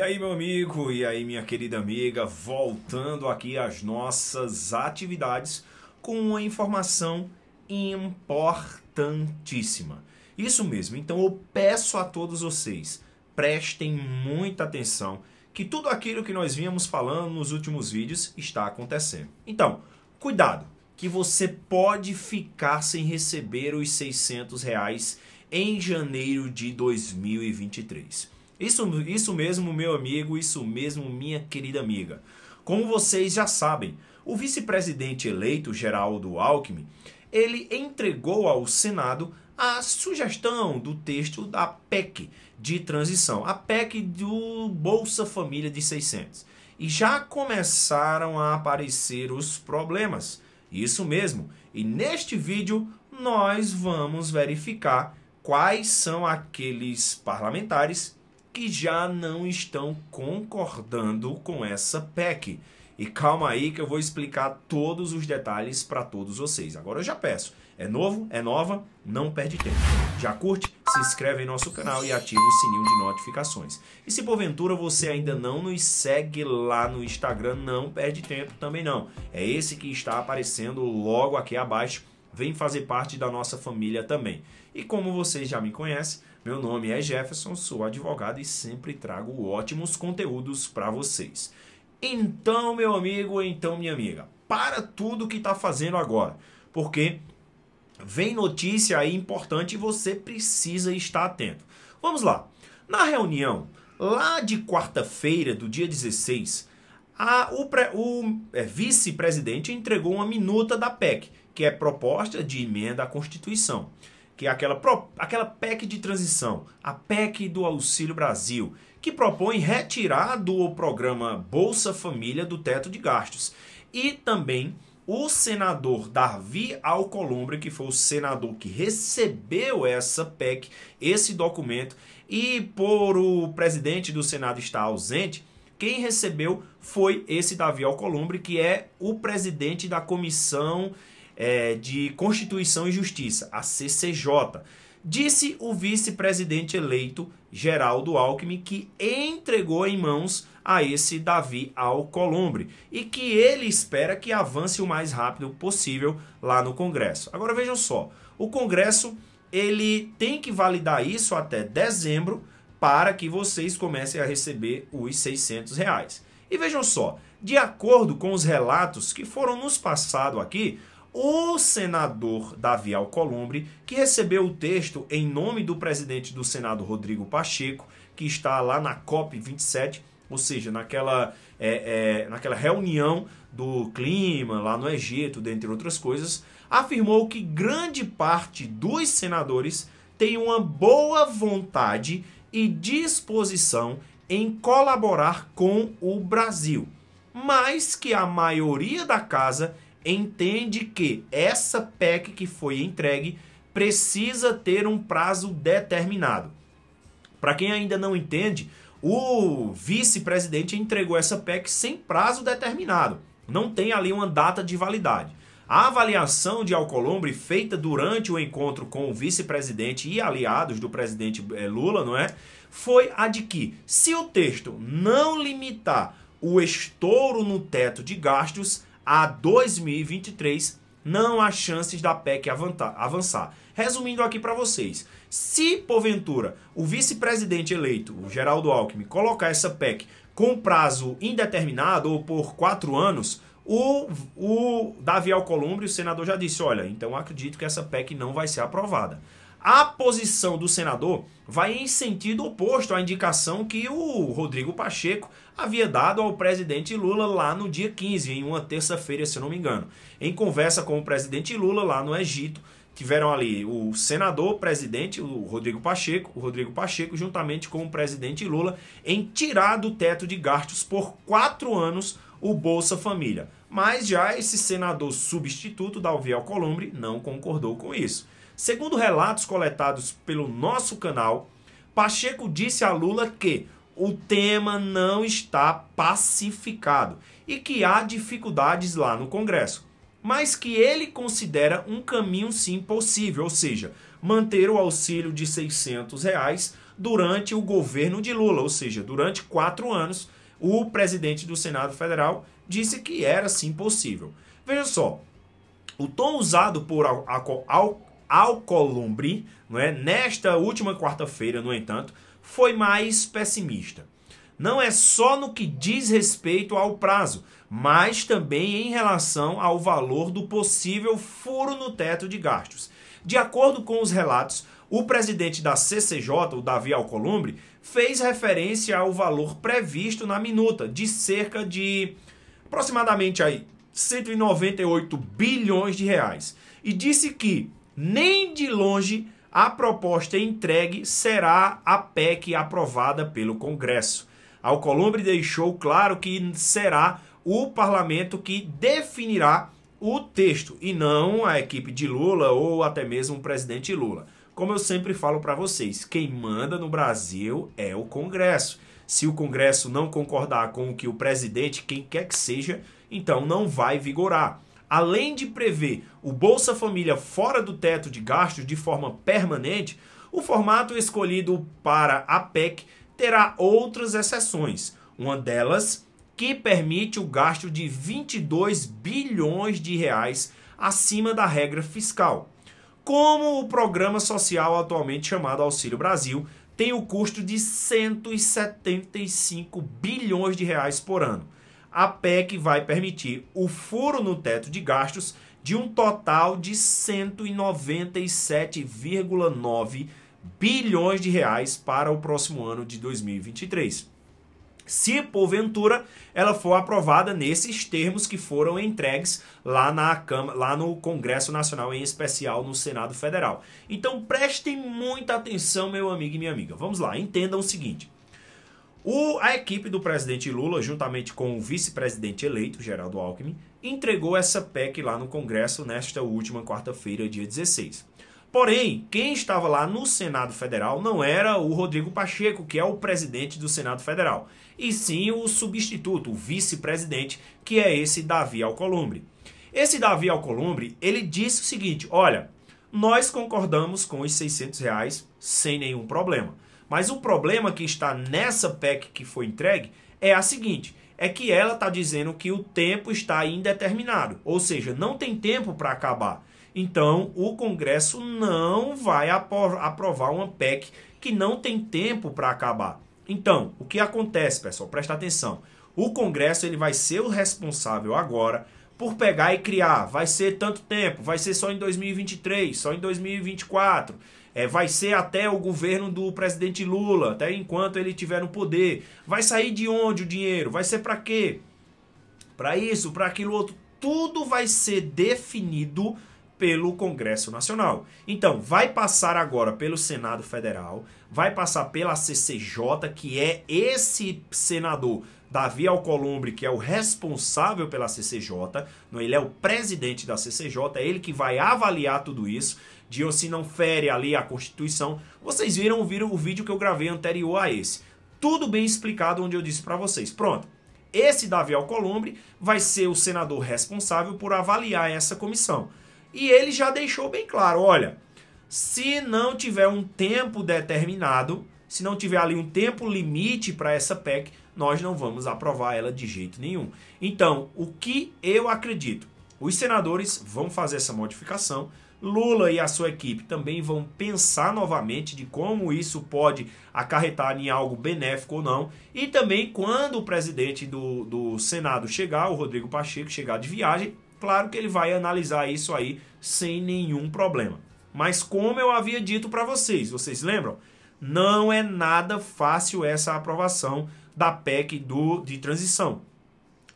E aí, meu amigo, e aí, minha querida amiga, voltando aqui às nossas atividades com uma informação importantíssima. Isso mesmo, então eu peço a todos vocês, prestem muita atenção que tudo aquilo que nós vínhamos falando nos últimos vídeos está acontecendo. Então, cuidado, que você pode ficar sem receber os 600 reais em janeiro de 2023. Isso, isso mesmo, meu amigo, isso mesmo, minha querida amiga. Como vocês já sabem, o vice-presidente eleito Geraldo Alckmin, ele entregou ao Senado a sugestão do texto da PEC de transição, a PEC do Bolsa Família de 600. E já começaram a aparecer os problemas. Isso mesmo. E neste vídeo nós vamos verificar quais são aqueles parlamentares que já não estão concordando com essa PEC. E calma aí que eu vou explicar todos os detalhes para todos vocês. Agora eu já peço, é novo, é nova, não perde tempo. Já curte, se inscreve em nosso canal e ativa o sininho de notificações. E se porventura você ainda não nos segue lá no Instagram, não perde tempo também não. É esse que está aparecendo logo aqui abaixo. Vem fazer parte da nossa família também. E como vocês já me conhecem, meu nome é Jefferson, sou advogado e sempre trago ótimos conteúdos para vocês. Então, meu amigo, então minha amiga, para tudo que está fazendo agora, porque vem notícia aí importante e você precisa estar atento. Vamos lá. Na reunião lá de quarta-feira do dia 16, a, o, o é, vice-presidente entregou uma minuta da PEC, que é proposta de emenda à Constituição que é aquela, aquela PEC de transição, a PEC do Auxílio Brasil, que propõe retirar do programa Bolsa Família do teto de gastos. E também o senador Davi Alcolumbre, que foi o senador que recebeu essa PEC, esse documento, e por o presidente do Senado estar ausente, quem recebeu foi esse Davi Alcolumbre, que é o presidente da comissão é, de Constituição e Justiça, a CCJ, disse o vice-presidente eleito Geraldo Alckmin que entregou em mãos a esse Davi Alcolumbre e que ele espera que avance o mais rápido possível lá no Congresso. Agora vejam só, o Congresso ele tem que validar isso até dezembro para que vocês comecem a receber os 600 reais. E vejam só, de acordo com os relatos que foram nos passados aqui, o senador Davi Alcolumbre, que recebeu o texto em nome do presidente do Senado, Rodrigo Pacheco, que está lá na COP27, ou seja, naquela, é, é, naquela reunião do clima lá no Egito, dentre outras coisas, afirmou que grande parte dos senadores tem uma boa vontade e disposição em colaborar com o Brasil, mas que a maioria da casa entende que essa PEC que foi entregue precisa ter um prazo determinado. Para quem ainda não entende, o vice-presidente entregou essa PEC sem prazo determinado. Não tem ali uma data de validade. A avaliação de Alcolumbre feita durante o encontro com o vice-presidente e aliados do presidente eh, Lula, não é? Foi a de que, se o texto não limitar o estouro no teto de gastos, a 2023, não há chances da PEC avançar. Resumindo aqui para vocês, se porventura o vice-presidente eleito, o Geraldo Alckmin, colocar essa PEC com prazo indeterminado ou por quatro anos, o, o Davi Alcolumbre, o senador, já disse: olha, então acredito que essa PEC não vai ser aprovada. A posição do senador vai em sentido oposto à indicação que o Rodrigo Pacheco havia dado ao presidente Lula lá no dia 15, em uma terça-feira, se eu não me engano. Em conversa com o presidente Lula lá no Egito, tiveram ali o senador, o presidente, o Rodrigo Pacheco, o Rodrigo Pacheco, juntamente com o presidente Lula, em tirar do teto de gastos por quatro anos o Bolsa Família. Mas já esse senador substituto, Dalvi Alcolumbre, não concordou com isso. Segundo relatos coletados pelo nosso canal, Pacheco disse a Lula que o tema não está pacificado e que há dificuldades lá no Congresso, mas que ele considera um caminho sim possível, ou seja, manter o auxílio de 600 reais durante o governo de Lula, ou seja, durante quatro anos, o presidente do Senado Federal disse que era sim possível. Veja só, o tom usado por Al ao Columbre, não é? nesta última quarta-feira, no entanto, foi mais pessimista. Não é só no que diz respeito ao prazo, mas também em relação ao valor do possível furo no teto de gastos. De acordo com os relatos, o presidente da CCJ, o Davi Alcolumbre, fez referência ao valor previsto na minuta, de cerca de aproximadamente aí 198 bilhões de reais, e disse que nem de longe a proposta entregue será a PEC aprovada pelo Congresso. Alcolumbre deixou claro que será o parlamento que definirá o texto e não a equipe de Lula ou até mesmo o presidente Lula. Como eu sempre falo para vocês, quem manda no Brasil é o Congresso. Se o Congresso não concordar com o que o presidente, quem quer que seja, então não vai vigorar além de prever o Bolsa Família fora do teto de gastos de forma permanente, o formato escolhido para a PEC terá outras exceções, uma delas que permite o gasto de 22 bilhões de reais acima da regra fiscal. Como o programa social atualmente chamado Auxílio Brasil tem o custo de 175 bilhões de reais por ano a PEC vai permitir o furo no teto de gastos de um total de 197,9 bilhões de reais para o próximo ano de 2023. Se porventura ela for aprovada nesses termos que foram entregues lá na Câmara, lá no Congresso Nacional, em especial no Senado Federal. Então prestem muita atenção, meu amigo e minha amiga. Vamos lá, entendam o seguinte: o, a equipe do presidente Lula, juntamente com o vice-presidente eleito, Geraldo Alckmin, entregou essa PEC lá no Congresso nesta última quarta-feira, dia 16. Porém, quem estava lá no Senado Federal não era o Rodrigo Pacheco, que é o presidente do Senado Federal, e sim o substituto, o vice-presidente, que é esse Davi Alcolumbre. Esse Davi Alcolumbre, ele disse o seguinte, olha, nós concordamos com os 600 reais sem nenhum problema. Mas o problema que está nessa PEC que foi entregue é a seguinte: é que ela está dizendo que o tempo está indeterminado, ou seja, não tem tempo para acabar. Então, o Congresso não vai aprovar uma PEC que não tem tempo para acabar. Então, o que acontece, pessoal? Presta atenção. O Congresso ele vai ser o responsável agora por pegar e criar. Vai ser tanto tempo, vai ser só em 2023, só em 2024. É, vai ser até o governo do presidente Lula, até enquanto ele tiver no poder. Vai sair de onde o dinheiro? Vai ser para quê? Para isso, para aquilo outro. Tudo vai ser definido pelo Congresso Nacional. Então, vai passar agora pelo Senado Federal, vai passar pela CCJ, que é esse senador Davi Alcolumbre, que é o responsável pela CCJ, é? ele é o presidente da CCJ, é ele que vai avaliar tudo isso, de ou se não fere ali a Constituição. Vocês viram, viram o vídeo que eu gravei anterior a esse. Tudo bem explicado onde eu disse para vocês. Pronto. Esse Davi Alcolumbre vai ser o senador responsável por avaliar essa comissão. E ele já deixou bem claro, olha, se não tiver um tempo determinado, se não tiver ali um tempo limite para essa PEC, nós não vamos aprovar ela de jeito nenhum. Então, o que eu acredito? Os senadores vão fazer essa modificação. Lula e a sua equipe também vão pensar novamente de como isso pode acarretar em algo benéfico ou não. E também, quando o presidente do, do Senado chegar, o Rodrigo Pacheco, chegar de viagem, claro que ele vai analisar isso aí sem nenhum problema. Mas, como eu havia dito para vocês, vocês lembram? Não é nada fácil essa aprovação da PEC do de transição,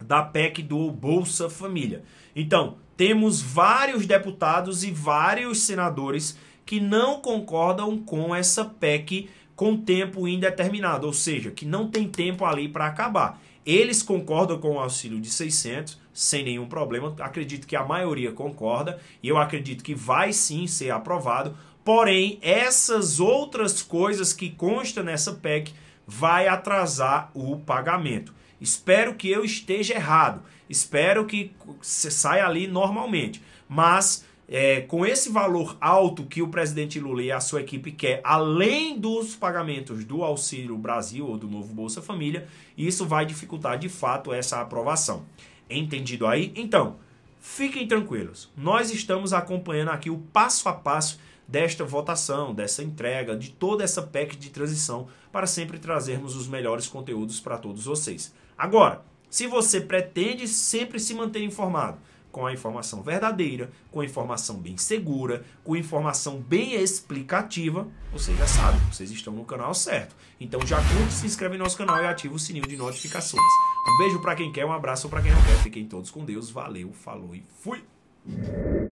da PEC do Bolsa Família. Então, temos vários deputados e vários senadores que não concordam com essa PEC com tempo indeterminado, ou seja, que não tem tempo ali para acabar. Eles concordam com o auxílio de 600 sem nenhum problema, acredito que a maioria concorda e eu acredito que vai sim ser aprovado. Porém, essas outras coisas que constam nessa PEC vai atrasar o pagamento. Espero que eu esteja errado, espero que você saia ali normalmente, mas é, com esse valor alto que o presidente Lula e a sua equipe quer, além dos pagamentos do Auxílio Brasil ou do novo Bolsa Família, isso vai dificultar de fato essa aprovação. Entendido aí? Então, fiquem tranquilos. Nós estamos acompanhando aqui o passo a passo desta votação, dessa entrega, de toda essa PEC de transição, para sempre trazermos os melhores conteúdos para todos vocês. Agora, se você pretende sempre se manter informado, com a informação verdadeira, com a informação bem segura, com a informação bem explicativa, vocês já sabem, vocês estão no canal certo. Então já curte, se inscreve no nosso canal e ativa o sininho de notificações. Um beijo para quem quer, um abraço para quem não quer. Fiquem todos com Deus. Valeu, falou e fui.